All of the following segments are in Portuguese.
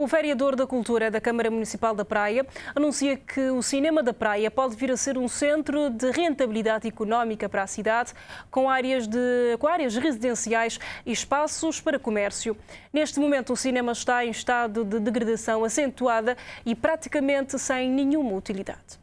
O vereador da Cultura da Câmara Municipal da Praia anuncia que o cinema da praia pode vir a ser um centro de rentabilidade económica para a cidade, com áreas, de, com áreas residenciais e espaços para comércio. Neste momento, o cinema está em estado de degradação acentuada e praticamente sem nenhuma utilidade.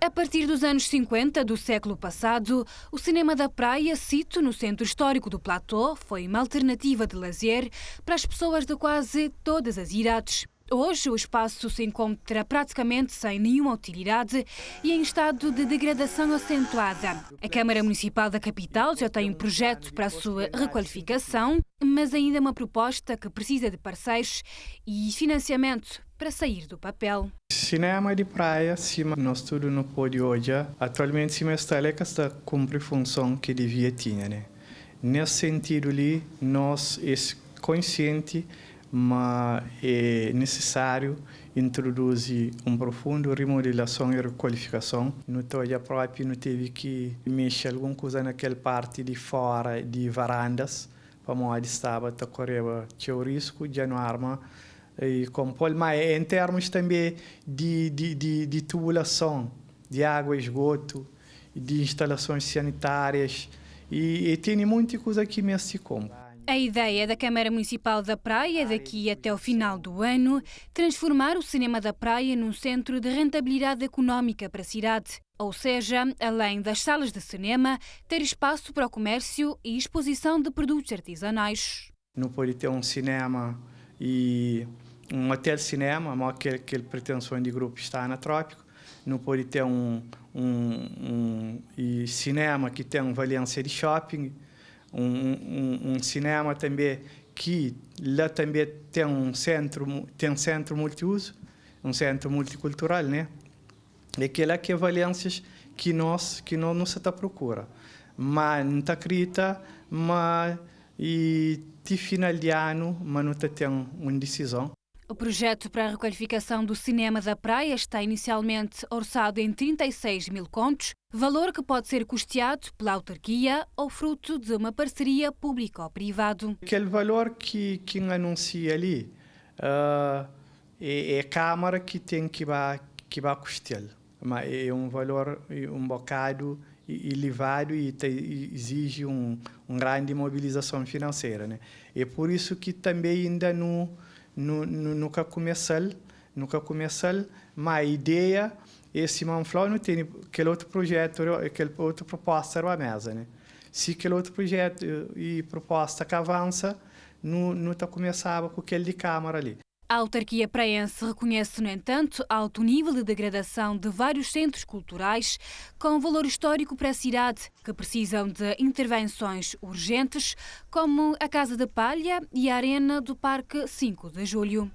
A partir dos anos 50 do século passado, o cinema da praia, sito no centro histórico do Platô, foi uma alternativa de lazer para as pessoas de quase todas as idades. Hoje, o espaço se encontra praticamente sem nenhuma utilidade e em estado de degradação acentuada. A Câmara Municipal da Capital já tem um projeto para a sua requalificação, mas ainda uma proposta que precisa de parceiros e financiamento para sair do papel. Cinema de praia, cima nós tudo não pode hoje. Atualmente, cima está é está cumprindo a função que devia tinha, né? Nesse sentido ali, nós somos é consciente, mas é necessário introduzir um profundo remodelação e requalificação. No toia próprio, não teve que mexer alguma coisa naquela parte de fora de varandas, para modo estava, está correndo o risco de não arma e compor, mas é em termos também de, de, de, de tubulação de água, esgoto, de instalações sanitárias e, e tem muita coisa que mexe com. A ideia da Câmara Municipal da Praia, daqui até o final do ano, transformar o cinema da praia num centro de rentabilidade económica para a cidade. Ou seja, além das salas de cinema, ter espaço para o comércio e exposição de produtos artesanais. Não pode ter um cinema e um hotel cinema, maior que, aquele pretensões de grupo está trópico, não pode ter um, um, um, e cinema que tem valência de shopping, um, um, um, cinema também que lá também tem um centro tem um centro multiuso, um centro multicultural, né? É que lá que é valências que nós que nós não se está procura, mas não está escrita, mas e de final de ano, mas não está tendo uma decisão o projeto para a requalificação do cinema da praia está inicialmente orçado em 36 mil contos, valor que pode ser custeado pela autarquia ou fruto de uma parceria público-privado. Aquele valor que quem anuncia ali uh, é, é, a Câmara que tem que vá que vai custear, mas é, é um valor é um bocado elevado e te, exige um, uma grande mobilização financeira. Né? É por isso que também ainda não nunca começou, nunca começou, mas a ideia esse se Manflow não tem aquele outro projeto, aquele outro proposta era a mesa, né? Se aquele outro projeto e proposta que avança, não, não tá começava com aquele de câmara ali. A autarquia praense reconhece, no entanto, alto nível de degradação de vários centros culturais com valor histórico para a cidade, que precisam de intervenções urgentes, como a Casa da Palha e a Arena do Parque 5 de Julho.